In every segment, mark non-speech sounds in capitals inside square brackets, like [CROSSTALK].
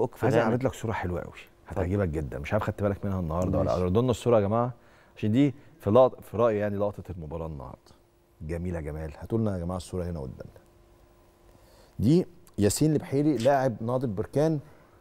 فوق في عايز اعرض لك صوره حلوه قوي هتعجبك جدا مش عارف خدت بالك منها النهارده ولا اعرضوا لنا الصوره يا جماعه عشان دي في لقطه في رايي يعني لقطه المباراه النهارده جميله جمال هاتوا لنا يا جماعه الصوره هنا قدامنا دي ياسين البحيري لاعب نادي بركان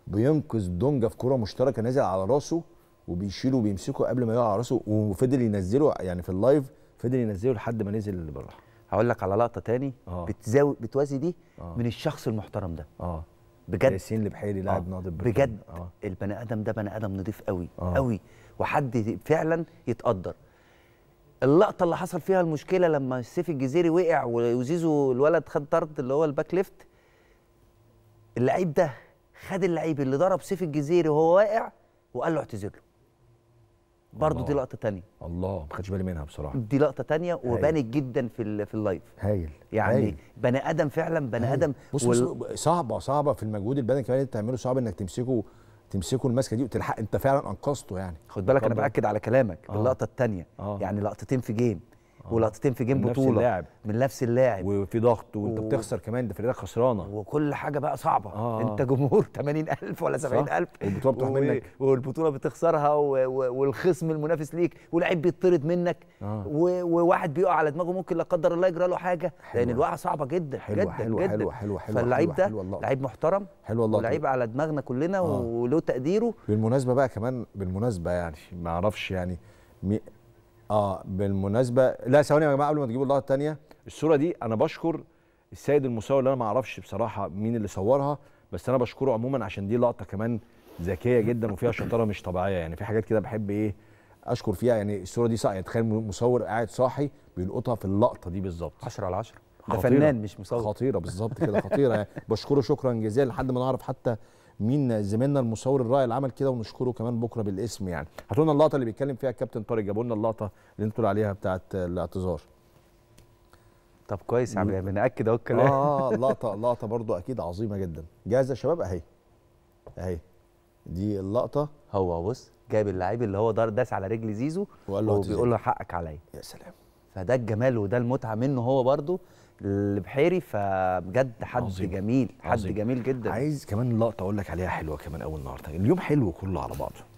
بينقذ دونجا في كره مشتركه نازل على راسه وبيشيله وبيمسكه قبل ما يقع على راسه وفضل ينزله يعني في اللايف فضل ينزله لحد ما نزل بره هقول لك على لقطه تاني آه. بتزاو بتوازي دي آه. من الشخص المحترم ده آه. بجد ياسين البحيري لاعب آه. ناضج بجد آه. البني ادم ده بني ادم نضيف قوي آه. قوي وحد فعلا يتقدر اللقطه اللي حصل فيها المشكله لما سيف الجزيري وقع وزيزو الولد خد طرد اللي هو الباك ليفت اللعيب ده خد اللعيب اللي ضرب سيف الجزيري وهو واقع وقال له اعتذر له برضه دي لقطه تانية الله ما خدتش بالي منها بصراحه دي لقطه تانية وبانت جدا في في اللايف هايل يعني هايل. بني ادم فعلا بني هايل. ادم بص وال... صعبه صعبه في المجهود البدني كمان اللي بتعمله صعب انك تمسكه تمسكه المسكه دي وتلحق انت فعلا انقذته يعني خد بالك انا باكد على كلامك آه. باللقطه الثانيه آه. يعني لقطتين في جيم آه. ولقطتين في جيم بطوله اللاعب. من نفس اللاعب وفي ضغط وانت و... بتخسر كمان ده فريقك خسرانه وكل حاجه بقى صعبه آه. انت جمهور 80000 [LAUGHS] ولا 70000 والبطوله بتروح و... منك والبطوله بتخسرها و... و... والخصم المنافس ليك ولاعيب بيطرد منك آه. و... وواحد بيقع على دماغه ممكن لا قدر الله يجرى له حاجه حلوة. لان الواقعه صعبه جدا حلوة جدا حلوة جدا حلوة حلوة حلوة فاللعيب ده لعيب محترم حلو الله ولعيب على دماغنا كلنا آه. وله تقديره بالمناسبه بقى كمان بالمناسبه يعني ما اعرفش يعني اه بالمناسبه لا ثواني يا جماعه قبل ما تجيبوا اللقطه الثانيه الصوره دي انا بشكر السيد المصور اللي انا ما اعرفش بصراحه مين اللي صورها بس انا بشكره عموما عشان دي لقطه كمان ذكيه جدا وفيها شطاره مش طبيعيه يعني في حاجات كده بحب ايه اشكر فيها يعني الصوره دي صاحي يعني تخيل مصور قاعد صاحي بيلقطها في اللقطه دي بالظبط 10 على 10 ده فنان مش مصور خطيره بالظبط كده خطيره يعني [LAUGHS] بشكره شكرا جزيلا لحد ما نعرف حتى مين زميلنا المصور الرائع اللي عمل كده ونشكره كمان بكره بالاسم يعني هاتوا لنا اللقطه اللي بيتكلم فيها الكابتن طارق جابوا لنا اللقطه اللي انتوا عليها بتاعه الاعتذار طب كويس يا عم بناكد يعني اهو الكلام اه لقطه لقطه برضو اكيد عظيمه جدا جاهزه يا شباب اهي اهي دي اللقطه هو بص جايب اللعيب اللي هو دار داس على رجل زيزو وبيقول له حقك عليا يا سلام فده الجمال وده المتعه منه هو برضو البحيري فبجد حد عظيم. جميل حد عظيم. جميل جدا عايز كمان لقطه اقول لك عليها حلوه كمان اول النهارده اليوم حلو كله على بعضه